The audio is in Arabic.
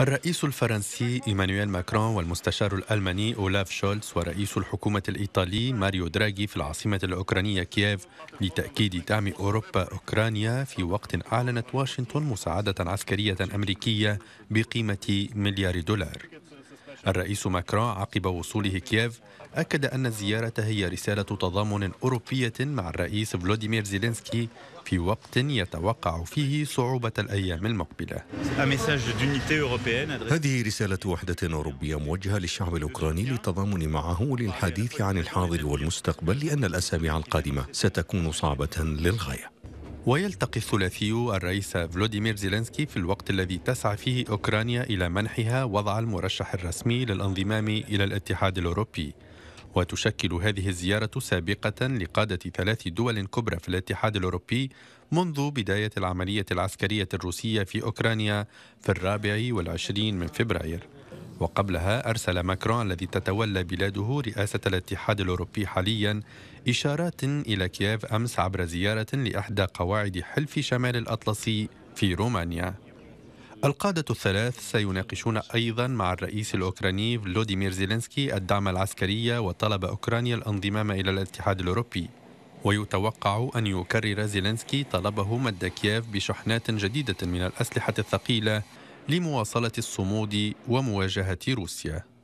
الرئيس الفرنسي إيمانويل ماكرون والمستشار الألماني أولاف شولتز ورئيس الحكومة الإيطالي ماريو دراغي في العاصمة الأوكرانية كييف لتأكيد دعم أوروبا أوكرانيا في وقت أعلنت واشنطن مساعدة عسكرية أمريكية بقيمة مليار دولار الرئيس ماكرون عقب وصوله كييف أكد أن الزيارة هي رسالة تضامن أوروبية مع الرئيس فلوديمير زيلينسكي في وقت يتوقع فيه صعوبة الأيام المقبلة هذه رسالة وحدة أوروبية موجهة للشعب الأوكراني للتضامن معه وللحديث عن الحاضر والمستقبل لأن الأسابيع القادمة ستكون صعبة للغاية ويلتقي الثلاثي الرئيس فلوديمير زيلينسكي في الوقت الذي تسعى فيه أوكرانيا إلى منحها وضع المرشح الرسمي للانضمام إلى الاتحاد الأوروبي وتشكل هذه الزيارة سابقة لقادة ثلاث دول كبرى في الاتحاد الأوروبي منذ بداية العملية العسكرية الروسية في أوكرانيا في الرابع والعشرين من فبراير وقبلها أرسل ماكرون الذي تتولى بلاده رئاسة الاتحاد الأوروبي حاليا إشارات إلى كييف أمس عبر زيارة لإحدى قواعد حلف شمال الأطلسي في رومانيا القادة الثلاث سيناقشون أيضا مع الرئيس الأوكراني فلوديمير زيلينسكي الدعم العسكري وطلب أوكرانيا الانضمام إلى الاتحاد الأوروبي ويتوقع أن يكرر زيلينسكي طلبه مد كييف بشحنات جديدة من الأسلحة الثقيلة لمواصلة الصمود ومواجهة روسيا